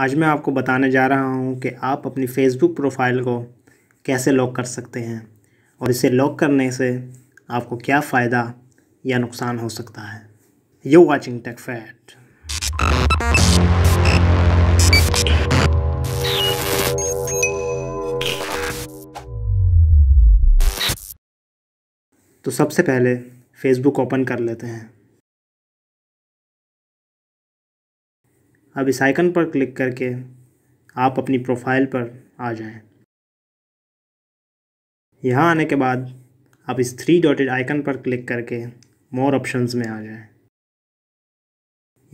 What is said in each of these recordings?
आज मैं आपको बताने जा रहा हूँ कि आप अपनी फेसबुक प्रोफाइल को कैसे लॉक कर सकते हैं और इसे लॉक करने से आपको क्या फ़ायदा या नुकसान हो सकता है यू वाचिंग टेक फैट तो सबसे पहले फेसबुक ओपन कर लेते हैं अब इस आइकन पर क्लिक करके आप अपनी प्रोफाइल पर आ जाएं। यहाँ आने के बाद आप इस थ्री डॉटेड आइकन पर क्लिक करके मोर ऑप्शंस में आ जाएं।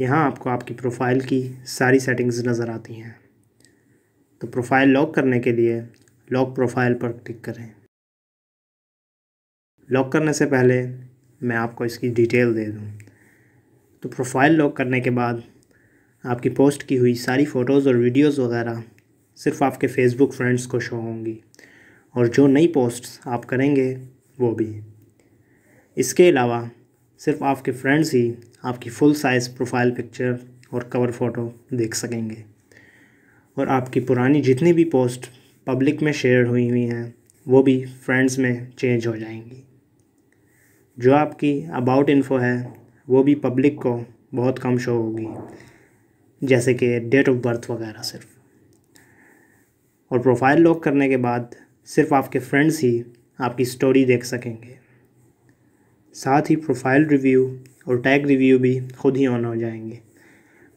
यहाँ आपको आपकी प्रोफाइल की सारी सेटिंग्स नज़र आती हैं तो प्रोफाइल लॉक करने के लिए लॉक प्रोफाइल पर क्लिक करें लॉक करने से पहले मैं आपको इसकी डिटेल दे दूँ तो प्रोफाइल लॉक करने के बाद आपकी पोस्ट की हुई सारी फ़ोटोज़ और वीडियोज़ वगैरह सिर्फ आपके फेसबुक फ्रेंड्स को शो होंगी और जो नई पोस्ट्स आप करेंगे वो भी इसके अलावा सिर्फ आपके फ्रेंड्स ही आपकी फुल साइज़ प्रोफाइल पिक्चर और कवर फ़ोटो देख सकेंगे और आपकी पुरानी जितनी भी पोस्ट पब्लिक में शेयर हुई हुई हैं वो भी फ्रेंड्स में चेंज हो जाएंगी जो आपकी अबाउट इन्फो है वो भी पब्लिक को बहुत कम शो होगी जैसे कि डेट ऑफ बर्थ वगैरह सिर्फ और प्रोफाइल लॉक करने के बाद सिर्फ आपके फ्रेंड्स ही आपकी स्टोरी देख सकेंगे साथ ही प्रोफाइल रिव्यू और टैग रिव्यू भी खुद ही ऑन हो जाएंगे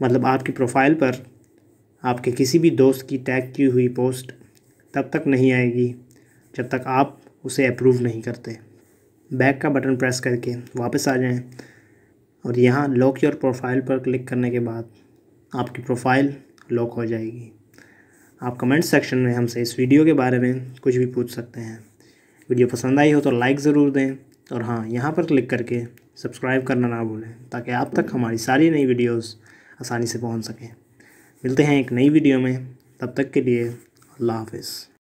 मतलब आपकी प्रोफाइल पर आपके किसी भी दोस्त की टैग की हुई पोस्ट तब तक नहीं आएगी जब तक आप उसे अप्रूव नहीं करते बैक का बटन प्रेस करके वापस आ जाएं और यहाँ लॉक योर प्रोफाइल पर क्लिक करने के बाद आपकी प्रोफाइल लॉक हो जाएगी आप कमेंट सेक्शन में हमसे इस वीडियो के बारे में कुछ भी पूछ सकते हैं वीडियो पसंद आई हो तो लाइक ज़रूर दें और हाँ यहाँ पर क्लिक करके सब्सक्राइब करना ना भूलें ताकि आप तक हमारी सारी नई वीडियोस आसानी से पहुँच सकें मिलते हैं एक नई वीडियो में तब तक के लिए अल्लाह हाफिज़